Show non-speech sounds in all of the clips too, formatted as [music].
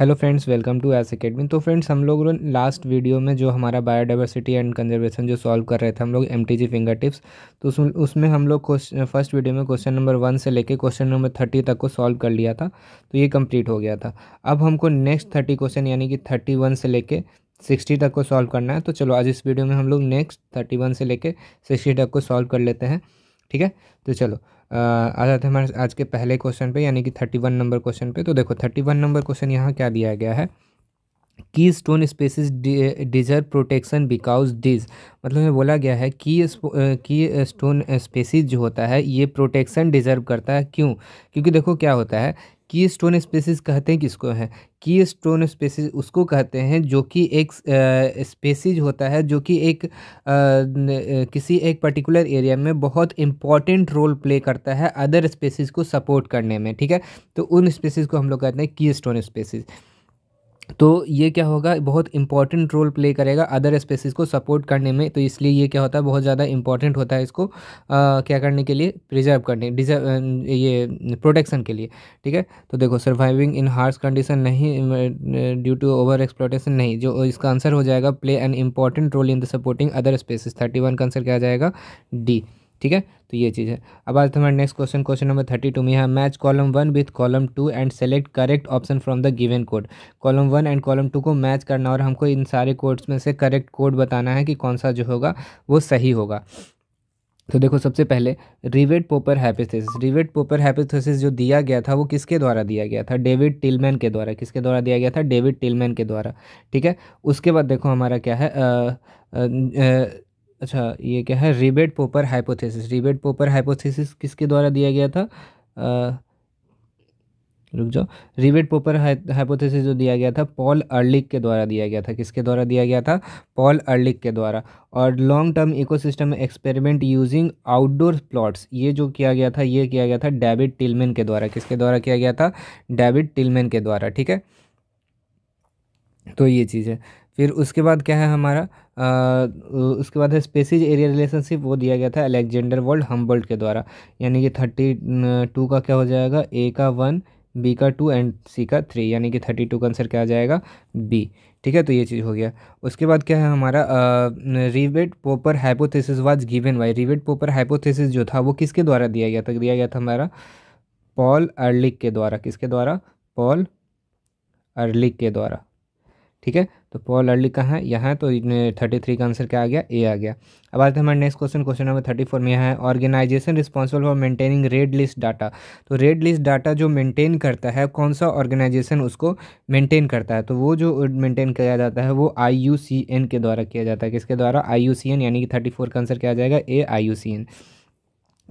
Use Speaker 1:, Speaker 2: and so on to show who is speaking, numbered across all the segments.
Speaker 1: hello friends welcome to S Academy तो friends हम लोग लास्ट वीडियो में जो हमारा बायोडाइवर्सिटी एंड कंजर्वेशन जो सॉल्व कर रहे थे हम लोग M T G finger tips तो उसमें उसमें हम लोग फर्स्ट वीडियो में क्वेश्चन नंबर वन से लेके क्वेश्चन नंबर थर्टी तक को सॉल्व कर लिया था तो ये कंप्लीट हो गया था अब हमको नेक्स्ट थर्टी क्वेश्चन यानी कि थर्टी वन से लेके सिक्सटी तक को सॉल्व करना है तो चलो आज इस वीडियो में हम लोग नेक्स्ट थर्टी वन से लेकर सिक्सटी तक को सॉल्व कर लेते हैं ठीक है तो चलो आ जाते हैं हमारे आज के पहले क्वेश्चन पे यानी कि थर्टी वन नंबर क्वेश्चन पे तो देखो थर्टी वन नंबर क्वेश्चन यहाँ क्या दिया गया है की stone species deserve protection because this मतलब ये बोला गया है की की स्टोन स्पेसिस जो होता है ये प्रोटेक्शन डिजर्व करता है क्यों क्योंकि देखो क्या होता है की स्टोन स्पेसिस कहते हैं किसको है की स्टोन स्पेसिस उसको कहते हैं जो कि एक स्पेसिज होता है जो कि एक आ, किसी एक पर्टिकुलर एरिया में बहुत इंपॉर्टेंट रोल प्ले करता है अदर स्पेसिस को सपोर्ट करने में ठीक है तो उन स्पेसिस को हम लोग कहते हैं की स्टोन स्पेसिस तो ये क्या होगा बहुत इंपॉर्टेंट रोल प्ले करेगा अदर स्पेसिस को सपोर्ट करने में तो इसलिए ये क्या होता है बहुत ज़्यादा इंपॉर्टेंट होता है इसको आ, क्या करने के लिए प्रिजर्व करने डिजर्व ये प्रोटेक्शन के लिए ठीक है तो देखो सर्वाइविंग इन हार्स कंडीशन नहीं ड्यू टू ओवर एक्सप्लोटेशन नहीं जो इसका आंसर हो जाएगा play an important role in the supporting other species thirty one का आंसर क्या जाएगा डी ठीक है तो ये चीज़ है अब आज हमारा next question question number thirty two में है match column one with column two and select correct option from the given code column one and column two को मैच करना और हमको इन सारे कोड्स में से करेक्ट कोड बताना है कि कौन सा जो होगा वो सही होगा तो देखो सबसे पहले रिवेट पोपर हैपेथिस रिवेट पोपर हैपेथिस जो दिया गया था वो किसके द्वारा दिया गया था डेविड टिलमैन के द्वारा किसके द्वारा दिया गया था डेविड टिलमैन के द्वारा ठीक है उसके बाद देखो हमारा क्या है आ, आ, आ, अच्छा ये क्या है रिबेट पोपर हाइपोथेसिस रिबेट पोपर हाइपोथेसिस किसके द्वारा दिया गया था आ, रुक जाओ रिबेट पोपर हाइपोथेसिस जो दिया गया था पॉल अर्लिक के द्वारा दिया गया था किसके द्वारा दिया गया था पॉल अर्लिक के द्वारा और long term ecosystem experiment using outdoor plots ये जो किया गया था ये किया गया था डेविड टिलमेन के द्वारा किसके द्वारा किया गया था डेविड टिलमेन के द्वारा ठीक है तो ये चीज़ है फिर उसके बाद क्या है हमारा उसके बाद है स्पेसिज एरिया रिलेशनशिप वो दिया गया था अलेक्जेंडर वर्ल्ड हम्बल्ट के द्वारा यानी कि थर्टी टू का क्या हो जाएगा ए का वन बी का टू एंड सी का थ्री यानी कि थर्टी टू का आंसर क्या आ जाएगा बी ठीक है तो ये चीज़ हो गया उसके बाद क्या है हमारा rivet popper hypothesis was given by rivet popper hypothesis जो था वो किसके द्वारा दिया गया था दिया गया था हमारा पॉल अर्लिक के द्वारा किसके द्वारा पॉल अर्लिक के द्वारा ठीक है तो पॉल अर्ली कहाँ है यहाँ तो थर्टी थ्री का आंसर क्या आ गया ए आ गया अब आते हैं हमारे next question question number thirty four में यहाँ है organisation responsible for maintaining red list data तो रेड लिस्ट डाटा जो मेंटेन करता है कौन सा ऑर्गेनाइजेशन उसको मेंटेन करता है तो वो जो मेंटेन किया जाता है वो आई के द्वारा किया जाता है किसके द्वारा आई यानी कि थर्टी का आंसर क्या आ जाएगा ए आई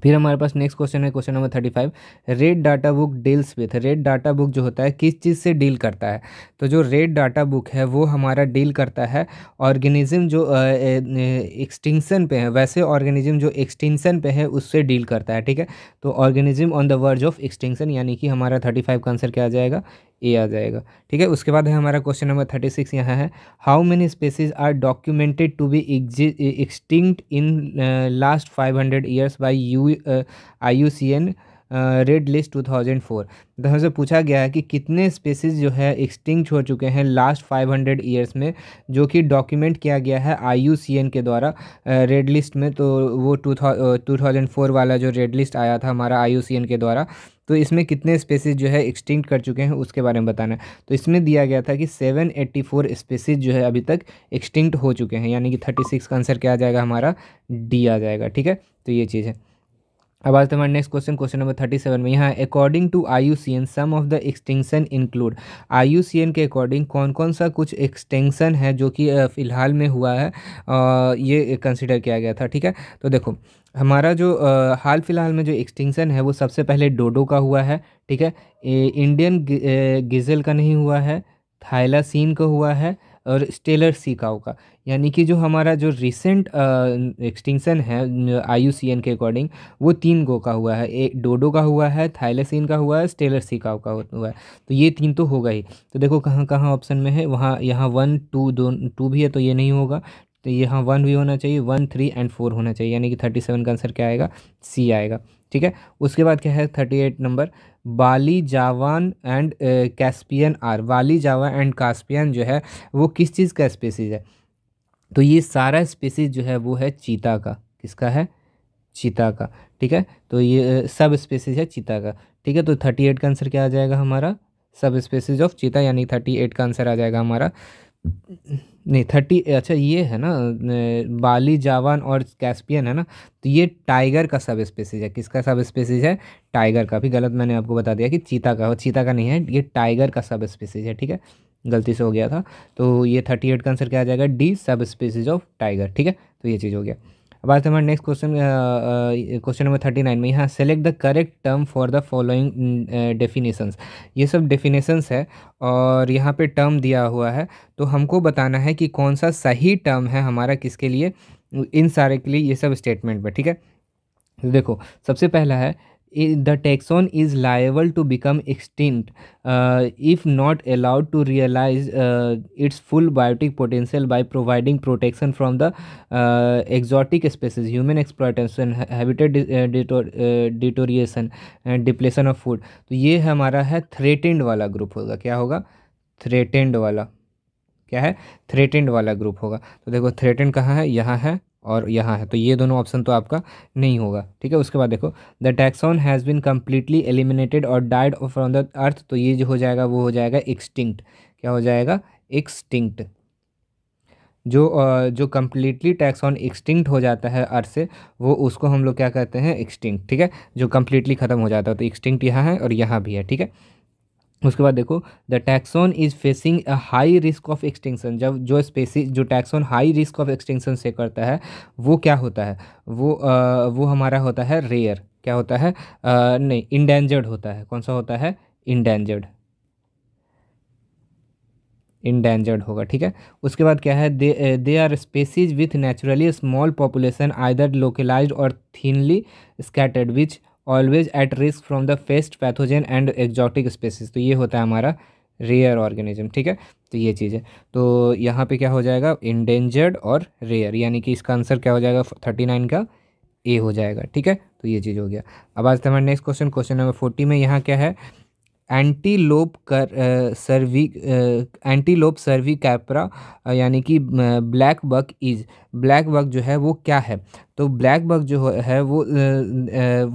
Speaker 1: फिर हमारे पास नेक्स्ट क्वेश्चन है question number thirty five red data book deals with red data book जो होता है किस चीज़ से डील करता है तो जो रेड डाटा बुक है वो हमारा डील करता है ऑर्गेनिज्म जो एक्सटिंक्शन पे है वैसे ऑर्गेनिज्म जो एक्सटिंक्शन पे है उससे डील करता है ठीक है तो organism on the verge of extinction यानी कि हमारा थर्टी फाइव का आंसर क्या आ जाएगा ए आ जाएगा ठीक है उसके बाद है हमारा क्वेश्चन नंबर थर्टी सिक्स यहाँ है how many species are documented to be extinct in last five hundred years by U I U C N red list 2004 दरअसल तो हमसे पूछा गया है कि कितने स्पेसिस जो है एक्सटिंक्ट हो चुके हैं लास्ट 500 ईयर्स में जो कि डॉक्यूमेंट किया गया है आई के द्वारा रेड लिस्ट में तो वो टू टू वाला जो रेड लिस्ट आया था हमारा आई के द्वारा तो इसमें कितने स्पेसिस जो है एक्सटिंक्ट कर चुके हैं उसके बारे में बताना है तो इसमें दिया गया था कि फोर स्पेसिस जो है अभी तक एक्सटिंक्ट हो चुके हैं यानी कि सिक्स का आंसर क्या आ जाएगा हमारा डी आ जाएगा ठीक है तो ये चीज़ है अब आज तो हमारे next question question number thirty seven में यहाँ according to I some of the extension include I के अकॉर्डिंग कौन कौन सा कुछ एक्सटेंशन है जो कि फ़िलहाल में हुआ है ये कंसिडर किया गया था ठीक है तो देखो हमारा जो आ, हाल फिलहाल में जो एक्सटेंशन है वो सबसे पहले डोडो का हुआ है ठीक है ए, इंडियन गिजल का नहीं हुआ है थायलासीन का हुआ है और स्टेलर सी का यानी कि जो हमारा जो रिसेंट एक्सटिंक्शन है आई के अकॉर्डिंग वो तीन गो का हुआ है एक डोडो का हुआ है थाइलेसिन का हुआ है स्टेलर सी का हुआ है तो ये तीन तो होगा ही तो देखो कहाँ कहाँ ऑप्शन में है वहाँ यहाँ वन टू दो टू भी है तो ये नहीं होगा तो यहाँ वन भी होना चाहिए वन थ्री एंड फोर होना चाहिए यानी कि थर्टी सेवन का आंसर क्या आएगा सी आएगा ठीक है उसके बाद क्या है थर्टी एट नंबर वाली जावान एंड कैस्पियन आर वाली जावा एंड कास्पियन जो है वो किस चीज़ का स्पेसीज है तो ये सारा स्पेसीज जो है वो है चीता का किसका है चीता का ठीक है तो ये सब स्पेसीज है चीता का ठीक है तो थर्टी एट का आंसर क्या आ जाएगा हमारा सब स्पेसीज ऑफ चीता यानी थर्टी एट का आंसर आ जाएगा हमारा नहीं थर्टी अच्छा ये है ना बाली जावान और कैस्पियन है ना तो ये टाइगर का सब स्पेसीज है किसका सब स्पेसीज है टाइगर का भी गलत मैंने आपको बता दिया कि चीता का हो चीता का नहीं है ये टाइगर का सब स्पेसीज है ठीक है गलती से हो गया था तो ये थर्टी एट का आंसर क्या आ जाएगा D sub species of tiger ठीक है तो ये चीज़ हो गया अब आते हमारे next question question number thirty nine में यहाँ select the correct term for the following definitions ये सब डेफिनेशंस है और यहाँ पे टर्म दिया हुआ है तो हमको बताना है कि कौन सा सही टर्म है हमारा किसके लिए इन सारे के लिए ये सब स्टेटमेंट पर ठीक है देखो सबसे पहला है the taxon is liable to become extinct if not allowed to realise its full biotic potential by providing protection from the exotic species human exploitation habitat deterioration and depletion of food तो ये हमारा है threatened वाला group होगा क्या होगा threatened वाला क्या है थ्रेटेंड वाला ग्रुप होगा तो देखो थ्रेटेंड कहाँ है यहाँ है और यहाँ है तो ये दोनों ऑप्शन तो आपका नहीं होगा ठीक है उसके बाद देखो the taxon has been completely eliminated और डाइड फ्रॉम द अर्थ तो ये जो हो जाएगा वो हो जाएगा एक्सटिंक्ट क्या हो जाएगा एक्सटिंक्ट जो जो कम्प्लीटली टैक्स ऑन एक्सटिंक्ट हो जाता है अर्थ से वो उसको हम लोग क्या कहते हैं एक्सटिंक्ट ठीक है जो कम्प्लीटली ख़त्म हो जाता है तो एक्सटिंक्ट यहाँ है और यहाँ भी है ठीक है उसके बाद देखो the taxon is facing a high risk of extension जब जो स्पेसी जो taxon high risk of extension से करता है वो क्या होता है वो आ, वो हमारा होता है रेयर क्या होता है आ, नहीं इंडेंजर्ड होता है कौन सा होता है इंडेंजर्ड इंडेंजर्ड होगा ठीक है उसके बाद क्या है they they are species with naturally small population either localised or thinly scattered which always at risk from the pest pathogen and exotic species तो ये होता है हमारा रेयर ऑर्गेनिज्म ठीक है तो ये चीज़ है तो यहाँ पे क्या हो जाएगा इंडेंजर्ड और रेयर यानी कि इसका आंसर क्या हो जाएगा थर्टी नाइन का ए हो जाएगा ठीक है तो ये चीज़ हो गया अब आज हमारे next question question number forty में यहाँ क्या है एंटीलोप कर सर्वी एंटीलोप सर्वी कैपरा यानी कि black buck is black buck जो है वो क्या है तो ब्लैक बग जो है वो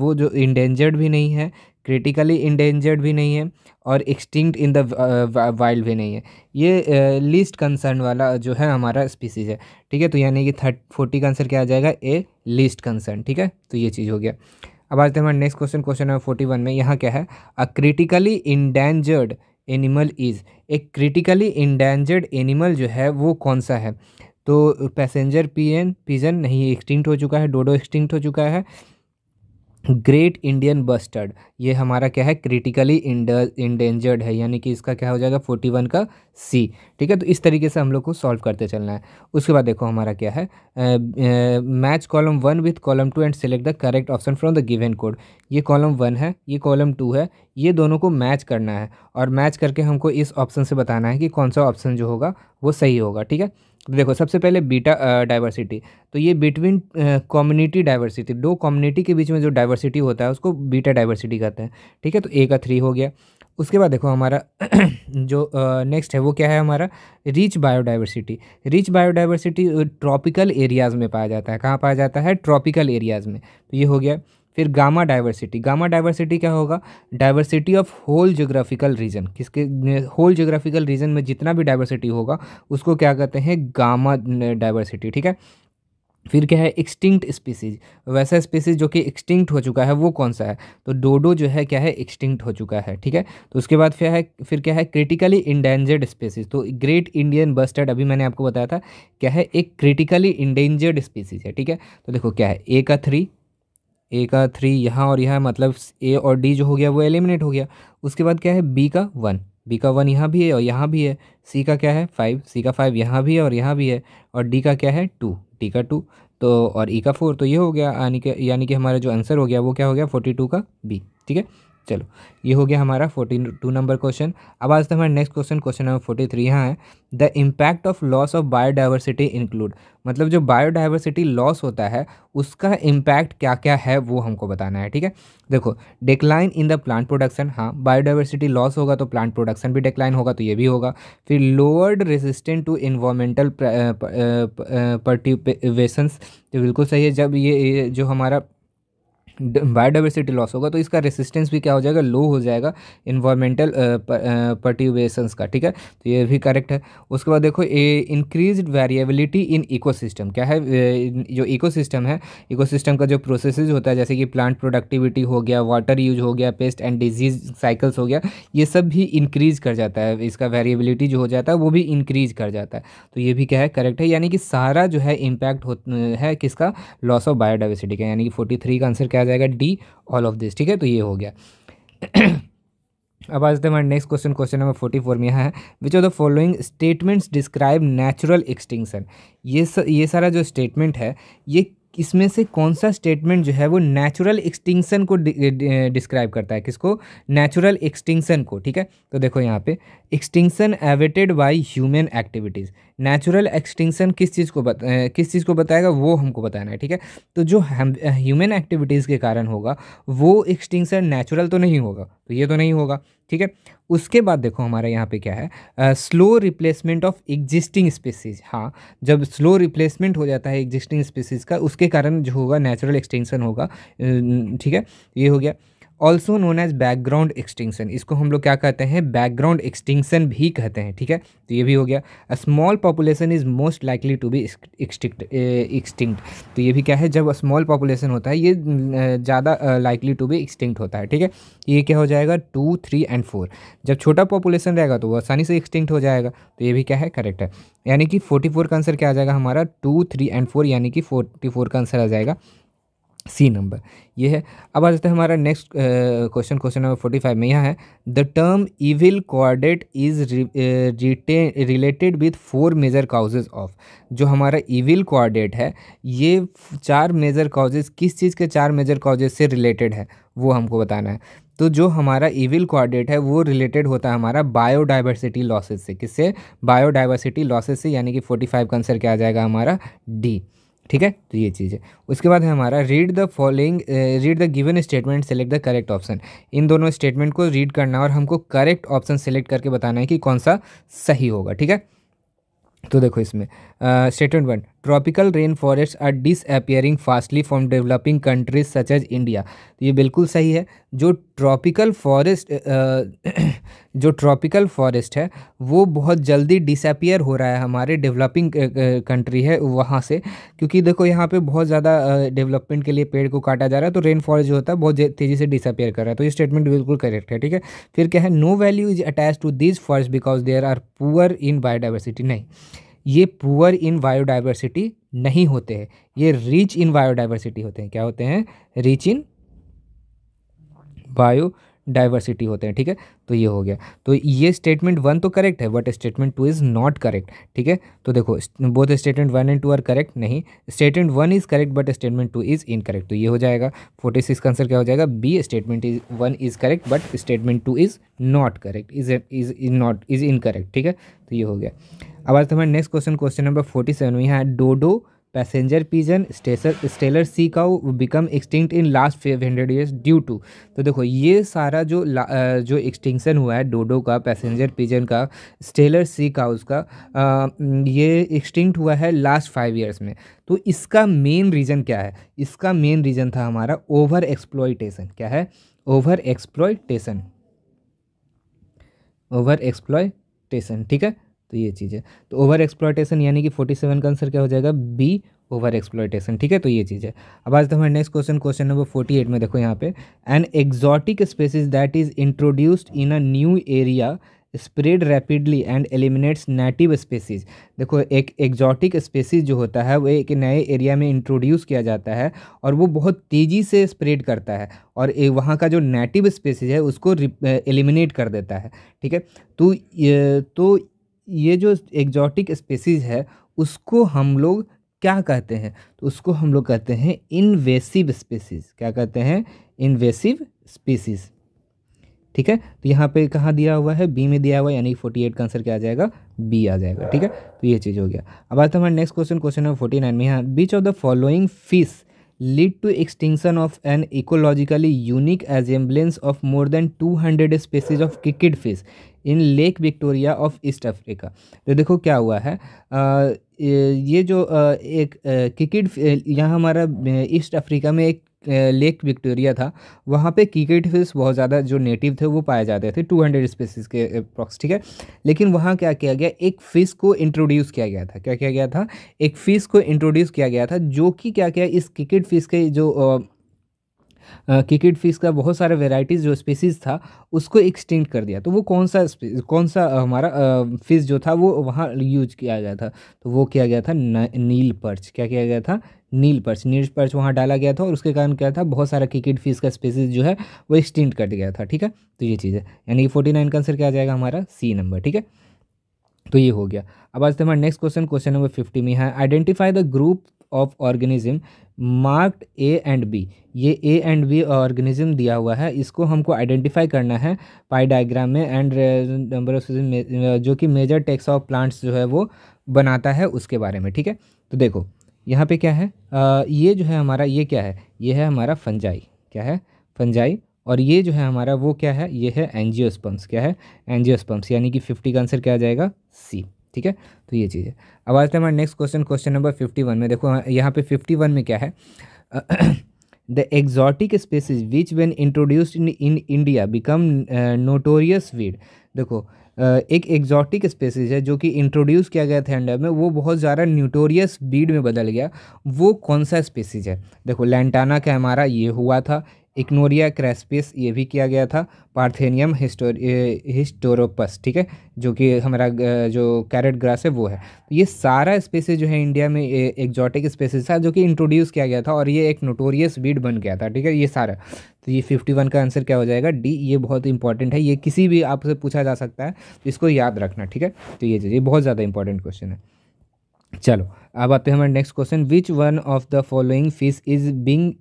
Speaker 1: वो जो इंडेंजर्ड भी नहीं है क्रिटिकली इंडेंजर्ड भी नहीं है और एक्सटिंक्ट इन द वाइल्ड भी नहीं है ये लीस्ट कंसर्न वाला जो है हमारा स्पीसीज है ठीक है तो यानी कि थर्ट फोर्टी का आंसर क्या आ जाएगा ए लीस्ट कंसर्न ठीक है तो ये चीज़ हो गया अब आते हैं हमारे next question question number forty one में यहाँ क्या है a critically endangered animal is एक क्रिटिकली इंडेंजर्ड एनिमल जो है वो कौन सा है तो पैसेंजर पीएन पीजन नहीं एक्सटिंक्ट हो चुका है डोडो एक्सटिंक्ट हो चुका है ग्रेट इंडियन बस्टर्ड ये हमारा क्या है क्रिटिकली इंडेंजर्ड है यानी कि इसका क्या हो जाएगा फोर्टी वन का सी ठीक है तो इस तरीके से हम लोग को सॉल्व करते चलना है उसके बाद देखो हमारा क्या है match column one with column two and select the correct option from the given code ये कॉलम वन है ये कॉलम टू है ये दोनों को मैच करना है और मैच करके हमको इस ऑप्शन से बताना है कि कौन सा ऑप्शन जो होगा वो सही होगा ठीक है तो देखो सबसे पहले बीटा डाइवर्सिटी तो ये बिटवीन कम्युनिटी डाइवर्सिटी दो कम्युनिटी के बीच में जो डाइवर्सिटी होता है उसको बीटा डाइवर्सिटी कहते हैं ठीक है तो ए का थ्री हो गया उसके बाद देखो हमारा [clears throat] जो नेक्स्ट है वो क्या है हमारा rich biodiversity rich biodiversity tropical areas में पाया जाता है कहाँ पाया जाता है ट्रॉपिकल एरियाज़ में तो ये हो गया फिर गामा डाइवर्सिटी गामा डाइवर्सिटी क्या होगा diversity of whole geographical region किसके होल जोग्राफिकल रीजन में जितना भी डाइवर्सिटी होगा उसको क्या कहते हैं गामा डाइवर्सिटी ठीक है फिर क्या है एक्सटिंक्ट स्पीसीज वैसा स्पीसीज जो कि एक्सटिंक्ट हो चुका है वो कौन सा है तो डोडो जो है क्या है एक्सटिंक्ट हो चुका है ठीक है तो उसके बाद फिर है फिर क्या है क्रिटिकली इंडेंजर्ड स्पीसीज तो ग्रेट इंडियन बस्टर्ड अभी मैंने आपको बताया था क्या है एक क्रिटिकली इंडेंजर्ड स्पीसीज है ठीक है तो देखो क्या है ए का थ्री ए का थ्री यहाँ और यहाँ मतलब ए और डी जो हो गया वो एलिमिनेट हो गया उसके बाद क्या है बी का वन बी का वन यहाँ भी है और यहाँ भी है सी का क्या है फाइव सी का फाइव यहाँ भी है और यहाँ भी है और डी का क्या है टू डी का टू तो और ई e का फोर तो ये हो गया यानी कि यानी कि हमारा जो आंसर हो गया वो क्या हो गया फोर्टी टू का बी ठीक है चलो ये हो गया हमारा फोर्टी टू नंबर क्वेश्चन अब आज तक हमारे next question question number forty three यहाँ है the impact of loss of biodiversity include मतलब जो बायोडाइवर्सिटी लॉस होता है उसका इम्पैक्ट क्या क्या है वो हमको बताना है ठीक है देखो decline in the plant production हाँ बायोडाइवर्सिटी लॉस होगा तो प्लांट प्रोडक्शन भी डिक्लाइन होगा तो ये भी होगा फिर lowered resistant to environmental perturbations तो बिल्कुल सही है जब ये ये जो हमारा बायोडाइवर्सिटी लॉस होगा तो इसका रेसिस्टेंस भी क्या हो जाएगा लो हो जाएगा इन्वायरमेंटल पर्ट्यूबेशंस का ठीक है तो ये भी करेक्ट है उसके बाद देखो a increase variability in ecosystem क्या है जो इकोसिस्टम है इकोसिस्टम का जो प्रोसेस होता है जैसे कि प्लांट प्रोडक्टिविटी हो गया वाटर यूज हो गया पेस्ट एंड डिजीज साइकिल्स हो गया ये सब भी इंक्रीज कर जाता है इसका वेरिएबिलिटी जो हो जाता है वो भी इंक्रीज कर जाता है तो ये भी क्या है करेक्ट है यानी कि सारा जो है इम्पैक्ट है किसका लॉस ऑफ बायोडाइवर्सिटी का यानी कि फोर्टी का आंसर क्या जाएगा डी ऑल ऑफ दिस ठीक है तो ये हो गया [clears throat] अब आ जाते हैं हमारे next question question number forty four में यहाँ है which of the following statements describe natural extinction ये स, ये सारा जो स्टेटमेंट है ये इसमें से कौन सा स्टेटमेंट जो है वो नेचुरल एक्सटिंक्शन को डिस्क्राइब करता है किसको नेचुरल एक्सटिंक्शन को ठीक है तो देखो यहाँ पे extinction abetted by human activities natural extinction किस चीज़ को बता किस चीज़ को बताएगा वो हमको बताना है ठीक है तो जो ह्यूमन एक्टिविटीज़ के कारण होगा वो एक्सटिंक्शन नेचुरल तो नहीं होगा तो ये तो नहीं होगा ठीक है उसके बाद देखो हमारे यहाँ पे क्या है slow replacement of existing species हाँ जब स्लो रिप्लेसमेंट हो जाता है एग्जिस्टिंग स्पीसीज का उसके कारण जो होगा नेचुरल एक्सटेंशन होगा ठीक है ये हो गया also known as background extinction इसको हम लोग क्या कहते हैं बैकग्राउंड एक्सटिंक्शन भी कहते हैं ठीक है तो ये भी हो गया a small population is most likely to be extinct extinct तो ये भी क्या है जब स्मॉल पॉपुलेशन होता है ये ज़्यादा लाइकली टू बी एक्सटिंक्ट होता है ठीक है ये क्या हो जाएगा टू थ्री एंड फोर जब छोटा पॉपुलेशन रहेगा तो वो आसानी से एक्सटिंक्ट हो जाएगा तो ये भी क्या है करेक्ट है यानी कि फोर्टी फोर का आंसर क्या आ जाएगा हमारा टू थ्री एंड फोर यानी कि फोर्टी फोर का आंसर आ जाएगा सी नंबर ये है अब आ जाता है हमारा next question question number forty five में यह है the term evil quartet is रिटे related with four major causes of जो हमारा इविल कोआर्डेट है ये चार मेजर काउजेज किस चीज़ के चार मेजर काउजेज से रिलेटेड है वो हमको बताना है तो जो हमारा इविल कोआर्डेट है वो रिलेटेड होता है हमारा बायोडाइवर्सिटी लॉसेज से किससे बायोडाइवर्सिटी लॉसेज से यानी कि फोर्टी फाइव का आंसर क्या आ जाएगा हमारा डी ठीक है तो ये चीज़ है उसके बाद है हमारा read the following read the given statement select the correct option इन दोनों स्टेटमेंट को रीड करना और हमको करेक्ट ऑप्शन सेलेक्ट करके बताना है कि कौन सा सही होगा ठीक है तो देखो इसमें statement one tropical rain forest are disappearing fastly from developing countries such as India तो ये बिल्कुल सही है जो ट्रॉपिकल फॉरेस्ट [clears throat] जो ट्रॉपिकल फॉरेस्ट है वो बहुत जल्दी डिसअपियर हो रहा है हमारे डेवलपिंग कंट्री है वहाँ से क्योंकि देखो यहाँ पे बहुत ज़्यादा डेवलपमेंट के लिए पेड़ को काटा जा रहा है तो रेन फॉरेस्ट जो होता है बहुत तेज़ी से डिसअपियर कर रहा है तो ये स्टेटमेंट बिल्कुल करेक्ट है ठीक है फिर क्या है no value is attached to this forest because there are poor in biodiversity नहीं ये पुअर इन बायोडाइवर्सिटी नहीं होते हैं ये रिच इन बायोडाइवर्सिटी होते हैं क्या होते हैं रिच इन बायो डाइवर्सिटी होते हैं ठीक है तो ये हो गया तो ये स्टेटमेंट वन तो करेक्ट है but statement two is not correct ठीक है तो देखो both statement one and two are correct नहीं statement one is correct but statement two is incorrect तो ये हो जाएगा फोर्टी सिक्स का आंसर क्या हो जाएगा B statement is one is correct but statement two is not correct is is is not is incorrect ठीक है तो ये हो गया अब आज हमारे next question question number forty seven में यहाँ डोडो पैसेंजर पिजन स्टेसर स्टेलर सी का become extinct in last five hundred years due to तो देखो ये सारा जो जो एक्सटिंक्शन हुआ है डोडो का पैसेंजर पिजन का स्टेलर सी काउस का आ, ये एक्सटिंक्ट हुआ है लास्ट फाइव ईयर्स में तो इसका मेन रीज़न क्या है इसका मेन रीज़न था हमारा ओवर एक्सप्लॉयटेशन क्या है ओवर एक्सप्लॉयटेशन ओवर एक्सप्लॉयटेशन ठीक है तो ये चीज़ है तो ओवर एक्सप्लॉयटेशन यानी कि फोर्टी सेवन का आंसर क्या हो जाएगा बी ओवर एक्सप्लॉयटेशन ठीक है तो ये चीज़ है अब आज तो हमारे next question question number forty eight में देखो यहाँ पे an exotic species that is introduced in a new area spread rapidly and eliminates native species देखो एक एक्जॉटिक स्पेसीज जो होता है वो एक नए एरिया में इंट्रोड्यूस किया जाता है और वो बहुत तेज़ी से स्प्रेड करता है और वहाँ का जो नेटिव स्पेसीज है उसको एलिमिनेट कर देता है ठीक है तो ये तो ये जो एग्जॉटिक स्पेसीज़ है उसको हम लोग क्या कहते हैं तो उसको हम लोग कहते हैं इन्वेसिव स्पेसीज़ क्या कहते हैं इन्वेसिव स्पीसीज़ ठीक है तो यहाँ पे कहाँ दिया हुआ है बी में दिया हुआ है यानी फोर्टी एट का आंसर क्या आ जाएगा बी आ जाएगा ठीक है तो ये चीज़ हो गया अब आता है हमारा next question question number forty nine में यहाँ which of the following fish lead to extinction of an ecologically unique assemblage of more than 200 species of cricket fish in Lake Victoria of East Africa तो देखो क्या हुआ है आ, ये जो एक क्रिकेट यहाँ हमारा ईस्ट अफ्रीका में एक लेक विक्टोरिया था वहाँ पे कीकेट फिश बहुत ज़्यादा जो नेटिव थे वो पाए जाते थे 200 स्पीसीज़ के अप्रॉक्स ठीक है लेकिन वहाँ क्या किया गया एक फ़िश को इंट्रोड्यूस किया गया था क्या किया गया था एक फ़िश को इंट्रोड्यूस किया गया था जो कि क्या किया इस कीकेट फिश के जो किकेट क्रिकेट फिश का बहुत सारे वेराइटीज़ जो स्पीसीज था उसको एक्सटेंड कर दिया तो वो कौन सा कौन सा हमारा फिश जो था वो वहाँ यूज किया गया था तो वो किया गया था न, नील पर्च क्या किया गया था नील पर्च नील पर्च वहाँ डाला गया था और उसके कारण क्या था बहुत सारा क्रिकेट फीस का स्पेसिस जो है वो एक्सटेंड कर दिया था ठीक है तो ये चीज़ है यानी कि फोर्टी नाइन का आंसर क्या आ जाएगा हमारा सी नंबर ठीक है तो ये हो गया अब आज हमारा next question question number fifty में है identify the group of organism marked A and B ये ए एंड बी ऑर्गेनिज्म दिया हुआ है इसको हमको आइडेंटिफाई करना है पाई डायग्राम में एंड नंबर ऑफ जो कि मेजर टेक्स ऑफ प्लांट्स जो है वो बनाता है उसके बारे में ठीक है तो देखो यहाँ पे क्या है आ, ये जो है हमारा ये क्या है ये है हमारा फंजाई क्या है फंजाई और ये जो है हमारा वो क्या है ये है एनजियोस्पम्स क्या है एनजियोस्पम्स यानी कि फिफ्टी का आंसर क्या आ जाएगा सी ठीक है तो ये चीज़ है अब आज हमारा next question question number fifty one में देखो यहाँ पर फिफ्टी वन में क्या है [clears throat] The exotic species which when introduced in, in India become uh, notorious weed देखो एक एग्जॉटिक स्पेसीज है जो कि इंट्रोड्यूस किया गया था इंडिया में वो बहुत ज़्यादा न्यूटोरियस बीड में बदल गया वो कौन सा स्पेसीज है देखो लेंटाना का हमारा ये हुआ था इग्नोरिया क्रेस्पिस ये भी किया गया था पार्थेनियम हिस्टोर हिस्टोरोपस ठीक है जो कि हमारा जो कैरेट ग्रास है वो है तो ये सारा स्पेसिस जो है इंडिया में एग्जॉटिक स्पेसिस था जो कि इंट्रोड्यूस किया गया था और ये एक नोटोरियस वीड बन गया था ठीक है ये सारा तो ये फिफ्टी वन का आंसर क्या हो जाएगा डी ये बहुत इंपॉर्टेंट है ये किसी भी आपसे पूछा जा सकता है तो इसको याद रखना ठीक है तो ये चीज़ ये बहुत ज़्यादा इंपॉर्टेंट क्वेश्चन है चलो अब आते हैं हमारे next question which one of the following fish is being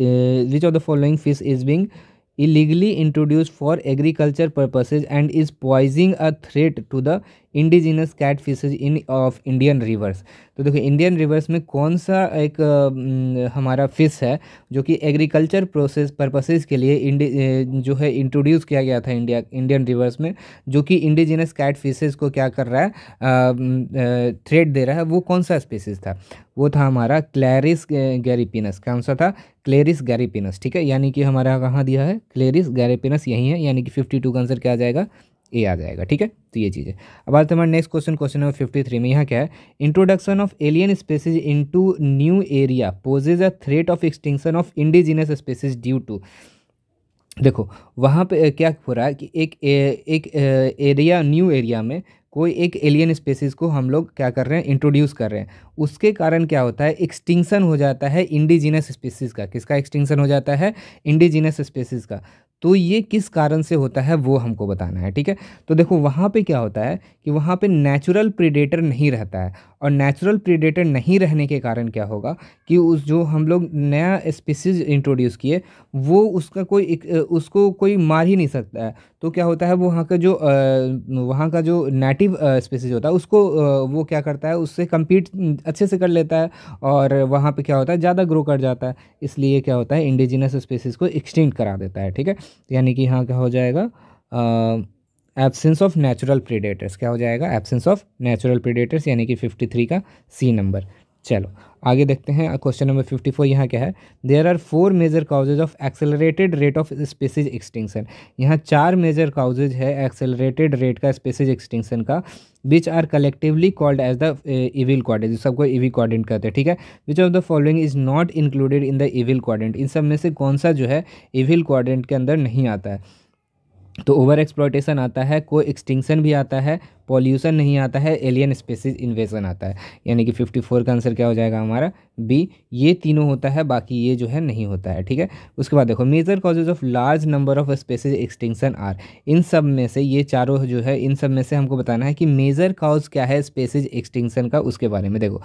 Speaker 1: Uh, which of the following fish is being illegally introduced for agriculture purposes and is posing a threat to the indigenous cat fishes in of Indian rivers तो देखो Indian reverse में कौन सा एक आ, um, हमारा fish है जो कि एग्रीकल्चर प्रोसेस पर्पसेज के लिए इंडी uh, जो है इंट्रोड्यूस किया गया था इंडिया इंडियन रिवर्स में जो कि इंडिजिनस कैट फिशेज को क्या कर रहा है थ्रेट uh, दे रहा है वो कौन सा स्पीसीज था वो था हमारा क्लैरिस गैरीपिनस कौन सा था क्लेरिस गैरीपिनस ठीक है यानी कि हमारा कहाँ दिया है क्लेरिस गैरीपिनस यही है यानी कि फिफ्टी टू का आंसर क्या आ जाएगा ए आ जाएगा ठीक है तो ये चीज़ है अब आते हमारे next question question number fifty three में यहाँ क्या है introduction of alien species into new area poses a threat of extinction of indigenous species due to देखो वहाँ पे क्या हो रहा है कि एक ए, एक एरिया न्यू एरिया में कोई एक एलियन स्पेसिस को हम लोग क्या कर रहे हैं इंट्रोड्यूस कर रहे हैं उसके कारण क्या होता है एक्सटिंक्शन हो जाता है इंडिजिनस स्पेसिस का किसका एक्सटिंक्शन हो जाता है इंडिजिनस स्पेसिस का तो ये किस कारण से होता है वो हमको बताना है ठीक है तो देखो वहाँ पे क्या होता है कि वहाँ पे नेचुरल प्रीडेटर नहीं रहता है और नेचुरल प्रीडेटर नहीं रहने के कारण क्या होगा कि उस जो हम लोग नया स्पीसीज इंट्रोड्यूस किए वो उसका कोई एक, उसको कोई मार ही नहीं सकता है तो क्या होता है वो वहाँ का जो वहाँ का जो नेटिव स्पीसीज होता है उसको वो क्या करता है उससे कम्पीट अच्छे से कर लेता है और वहाँ पर क्या होता है ज़्यादा ग्रो कर जाता है इसलिए क्या होता है इंडिजिनस स्पीसीज़ को एक्सटेंड करा देता है ठीक है यानी कि यहाँ क्या हो जाएगा एबसेंस ऑफ नेचुरल प्रीडेटर्स क्या हो जाएगा एबसेंस ऑफ नेचुरल प्रीडेटर्स यानी कि फिफ्टी थ्री का सी नंबर चलो आगे देखते हैं क्वेश्चन नंबर फिफ्टी फोर यहाँ क्या है there are four major causes of accelerated rate of species extinction यहाँ चार मेजर काउजेज है एक्सेलरेटेड रेट का स्पेसिज एक्सटिंक्शन का which are collectively called as the evil quartet सबको इविल क्वाडेंट कहते हैं ठीक है which of the following is not included in the evil quartet इन सब में से कौन सा जो है इविल क्वाडेंट के अंदर नहीं आता है तो ओवर एक्सप्लॉटेशन आता है को एक्सटिंक्शन भी आता है पॉल्यूशन नहीं आता है एलियन स्पेसिस इन्वेजन आता है यानी कि 54 का आंसर क्या हो जाएगा हमारा बी ये तीनों होता है बाकी ये जो है नहीं होता है ठीक है उसके बाद देखो major causes of large number of species extinction are इन सब में से ये चारों जो है इन सब में से हमको बताना है कि मेजर कॉज क्या है स्पेसिस एक्सटिंक्शन का उसके बारे में देखो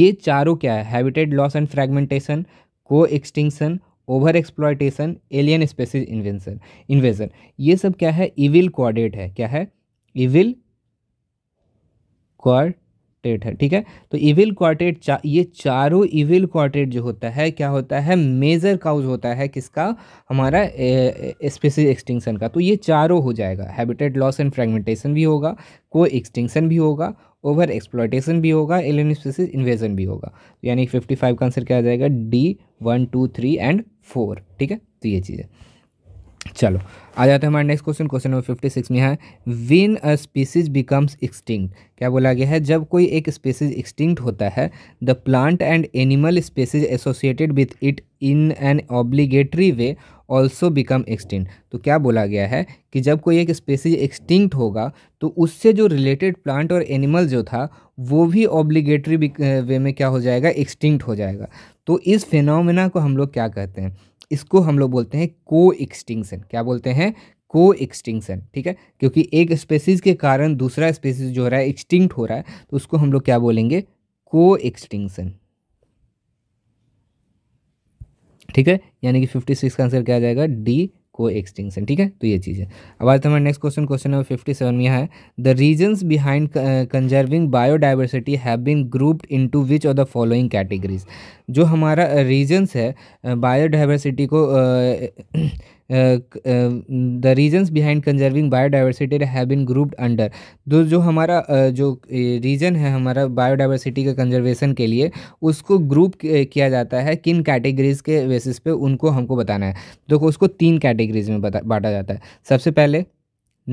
Speaker 1: ये चारों क्या है habitat loss and fragmentation coextinction over exploitation alien species invention invasion ये सब क्या है इविल क्वाडेट है क्या है इविल क्वार्टेट है ठीक है तो इविल क्वार्टेट चा, ये चारों इविल क्वार्टेट जो होता है क्या होता है मेजर काउज होता है किसका हमारा स्पेसिस एक्सटिंक्शन का तो ये चारों हो जाएगा हैबिटेट लॉस एंड फ्रेगमेंटेशन भी होगा को एक्सटिंक्शन भी होगा ओवर एक्सप्लाइटेशन भी होगा एलियन स्पेसिस इन्वेजन भी होगा यानी फिफ्टी फाइव का आंसर क्या आ जाएगा D one two three and four ठीक है तो ये चीज़ है चलो आ जाते हैं हमारे next question question number fifty six में है when a species becomes extinct क्या बोला गया है जब कोई एक स्पीसीज एक्सटिंक्ट होता है the plant and animal species associated with it in an obligatory way also become extinct तो क्या बोला गया है कि जब कोई एक स्पेसीज एक्सटिंक्ट होगा तो उससे जो रिलेटेड प्लांट और एनिमल जो था वो भी ऑब्लिगेटरी वे में क्या हो जाएगा एक्सटिंक्ट हो जाएगा तो इस फिनोमिना को हम लोग क्या कहते हैं इसको हम लोग बोलते हैं को एक्सटिंक्शन क्या बोलते हैं को एक्सटिंक्शन ठीक है क्योंकि एक स्पेसीज के कारण दूसरा स्पेसीज जो हो रहा है एक्सटिंक्ट हो रहा है तो उसको हम लोग क्या बोलेंगे को एक्सटिंक्शन ठीक है यानी कि 56 का आंसर क्या आ जाएगा डी को एक्सटिंक्शन ठीक है तो ये चीज़ है अब आज तो हमारे next question question number fifty seven में है the reasons behind conserving biodiversity have been grouped into which of the following categories जो हमारा रीजन्स uh, है बायोडाइवर्सिटी uh, को uh, the reasons behind conserving biodiversity have been grouped under जो जो हमारा जो रीजन है हमारा बायोडाइवर्सिटी के कंजर्वेशन के लिए उसको ग्रुप किया जाता है किन कैटेगरीज के बेसिस पे उनको हमको बताना है तो उसको तीन कैटेगरीज में बता बांटा जाता है सबसे पहले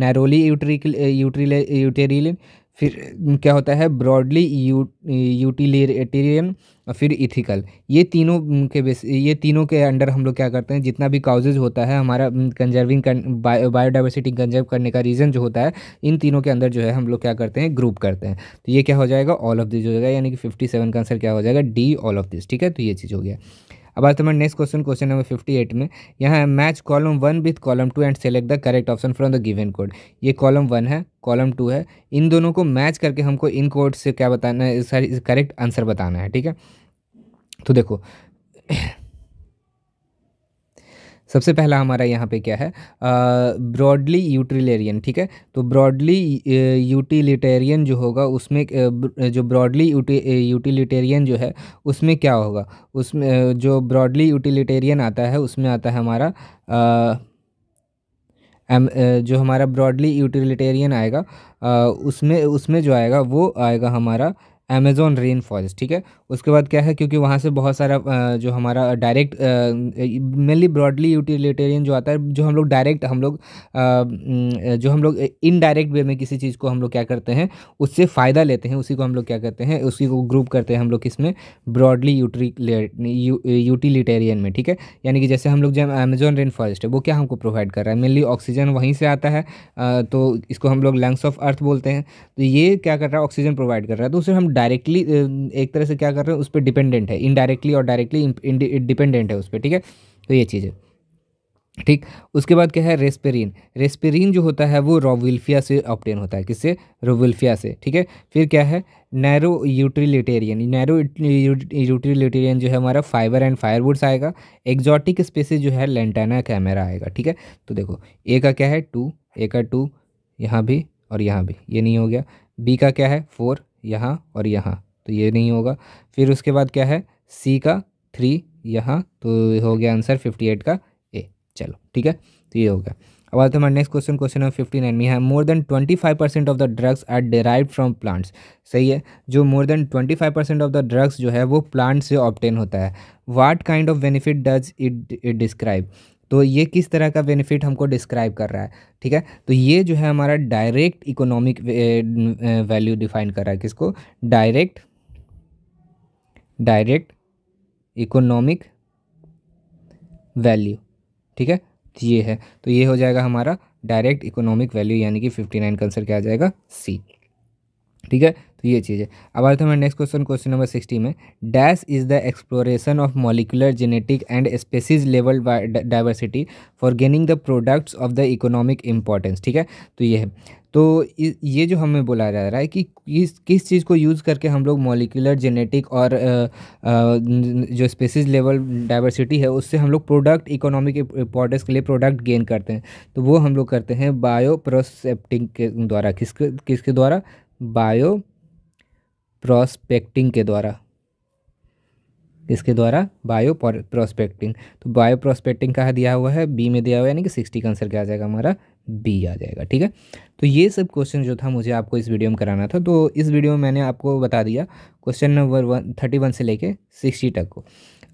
Speaker 1: नैरोली यूट्रिकल यूट्रिले फिर क्या होता है ब्रॉडली यू यूटिलेटेरियन और फिर इथिकल ये तीनों के बेस ये तीनों के अंडर हम लोग क्या करते हैं जितना भी काउजेज होता है हमारा कंजर्विंग बायोडाइवर्सिटी कंजर्व करने का रीज़न जो होता है इन तीनों के अंदर जो है हम लोग क्या करते हैं ग्रुप करते हैं तो ये क्या हो जाएगा ऑल ऑफ दिस हो जाएगा यानी कि फिफ्टी सेवन का आंसर क्या हो जाएगा डी ऑल ऑफ दिस ठीक है तो ये चीज़ हो गया अब आज तो हमारे next question question number fifty eight में यहाँ है match column one with column two and select the correct option from the given code ये कॉलम वन है कॉलम टू है इन दोनों को मैच करके हमको इन कोड से क्या बताना है सॉरी करेक्ट आंसर बताना है ठीक है तो देखो सबसे पहला हमारा यहाँ पे क्या है ब्रॉडली यूटिलेरियन ठीक है तो ब्रॉडली यूटिलिटेरियन जो होगा उसमें जो ब्रॉडली यूटिलिटेरियन जो है उसमें क्या होगा उसमें जो ब्रॉडली यूटिलिटेरियन आता है उसमें आता है हमारा एम जो हमारा ब्रॉडली यूटिलिटेरियन आएगा उसमें उसमें जो आएगा वो आएगा हमारा अमेजोन रेन फॉरेस्ट ठीक है उसके बाद क्या है क्योंकि वहाँ से बहुत सारा जो हमारा डायरेक्ट मेनली ब्रॉडली यूटिलिटेरियन जो आता है जो हम लोग डायरेक्ट हम लोग जो हम लोग इनडायरेक्ट वे में किसी चीज़ को हम लोग क्या करते हैं उससे फ़ायदा लेते हैं उसी को हम लोग क्या करते हैं उसी को ग्रुप करते हैं हम लोग किसमें ब्रॉडली यूटिलिटेरियन में ठीक है यानी कि जैसे हम लोग जो अमेजोन रेन फॉरेस्ट है वो क्या हमको प्रोवाइड कर रहा है मेनली ऑक्सीजन वहीं से आता है तो इसको हम लोग लंग्स ऑफ अर्थ बोलते हैं तो ये क्या कर रहा है ऑक्सीजन प्रोवाइड कर रहा है तो उसे हम डायरेक्टली एक तरह से क्या कर कर रहे हैं उस पर डिपेंडेंट है इनडायरेक्टली और डायरेक्टली डिपेंडेंट है उस पर ठीक है तो ये चीज़ है ठीक उसके बाद क्या है रेस्पेरिन रेस्पेरिन जो होता है वो रोविल्फिया से ऑप्टेन होता है किससे रोविल्फिया से ठीक है फिर क्या है नैरो यूट्रिलिटेरियन नैरो यूट्रिलिटेरियन जो है हमारा फाइबर एंड फायरवुड्स आएगा एक्जॉटिक स्पेसिस जो है लेंटाना कैमरा आएगा ठीक है तो देखो ए का क्या है टू ए का टू यहाँ भी और यहाँ भी ये नहीं हो गया बी का क्या है फोर यहाँ और यहाँ तो ये नहीं होगा फिर उसके बाद क्या है सी का थ्री यहाँ तो हो गया आंसर फिफ्टी एट का ए चलो ठीक है तो ये हो गया अब आते हमारे next question question number fifty nine में है more than twenty five percent of the drugs are derive from plants सही है जो more than twenty five percent of the drugs जो है वो प्लांट से ऑप्टेन होता है what kind of benefit does it it describe तो ये किस तरह का बेनिफिट हमको डिस्क्राइब कर रहा है ठीक है तो ये जो है हमारा डायरेक्ट इकोनॉमिक वैल्यू डिफाइन कर रहा है किसको डायरेक्ट डायरेक्ट इकोनॉमिक वैल्यू ठीक है तो ये है तो ये हो जाएगा हमारा डायरेक्ट इकोनॉमिक वैल्यू यानी कि फिफ्टी नाइन का आंसर क्या आ जाएगा सी ठीक है तो ये चीज़ है अब आते हैं next question question number sixty में dash is the exploration of molecular genetic and species level diversity for gaining the products of the economic importance ठीक है तो ये है तो ये जो हमें बोला जा रहा है कि किस किस चीज़ को यूज़ करके हम लोग मोलिकुलर जेनेटिक और जो स्पेसिस लेवल डाइवर्सिटी है उससे हम लोग प्रोडक्ट इकोनॉमिक इम्पोर्टेंस के लिए प्रोडक्ट गेन करते हैं तो वो हम लोग करते हैं बायो प्रोसेप्टिंग के द्वारा किसके किसके द्वारा बायो प्रोस्पेक्टिंग के द्वारा इसके द्वारा बायो प्रोस्पेक्टिंग तो बायो प्रोस्पेक्टिंग कहा दिया हुआ है बी में दिया हुआ है यानी कि सिक्सटी का आंसर क्या आ जाएगा हमारा बी आ जाएगा ठीक है तो ये सब क्वेश्चन जो था मुझे आपको इस वीडियो में कराना था तो इस वीडियो में मैंने आपको बता दिया question number one thirty one से लेके सिक्सटी तक को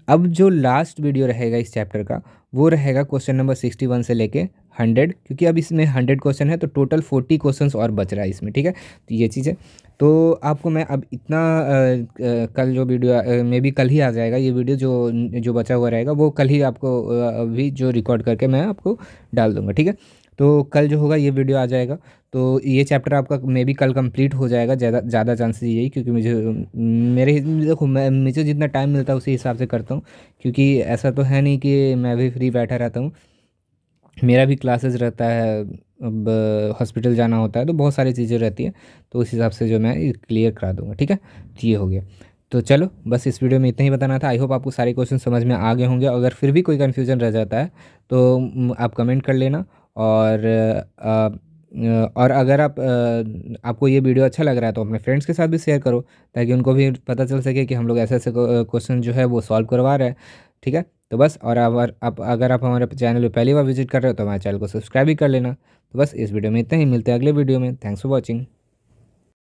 Speaker 1: अब जो लास्ट वीडियो रहेगा इस चैप्टर का वो रहेगा क्वेश्चन नंबर सिक्सटी वन से लेके हंड्रेड क्योंकि अब इसमें हंड्रेड क्वेश्चन है तो टोटल फोर्टी क्वेश्चन और बच रहा है इसमें ठीक है तो ये चीज़ है तो आपको मैं अब इतना आ, आ, कल जो वीडियो मे भी कल ही आ जाएगा ये वीडियो जो जो बचा हुआ रहेगा वो कल ही आपको अभी जो रिकॉर्ड करके मैं आपको डाल दूँगा ठीक है तो कल जो होगा ये वीडियो आ जाएगा तो ये चैप्टर आपका मे बी कल कंप्लीट हो जाएगा ज़्यादा ज़्यादा चांसेस यही क्योंकि मुझे मेरे देखो मैं मुझे जितना टाइम मिलता है उसी हिसाब से करता हूँ क्योंकि ऐसा तो है नहीं कि मैं भी फ्री बैठा रहता हूँ मेरा भी क्लासेस रहता है अब हॉस्पिटल जाना होता है तो बहुत सारी चीज़ें रहती हैं तो उस हिसाब से जो मैं क्लियर करा दूँगा ठीक है तो ये हो गया तो चलो बस इस वीडियो में इतना ही बताना था आई होप आपको सारे क्वेश्चन समझ में आ गए होंगे अगर फिर भी कोई कन्फ्यूजन रह जाता है तो आप कमेंट कर लेना और और अगर आप आपको ये वीडियो अच्छा लग रहा है तो अपने फ्रेंड्स के साथ भी शेयर करो ताकि उनको भी पता चल सके कि हम लोग ऐसे ऐसे क्वेश्चन जो है वो सॉल्व करवा रहे हैं ठीक है तो बस और अगर आप अगर आप हमारे चैनल पर पहली बार विजिट कर रहे हो तो हमारे चैनल को सब्सक्राइब भी कर लेना तो बस इस वीडियो में इतना ही मिलते हैं अगले वीडियो में थैंक्स फॉर वॉचिंग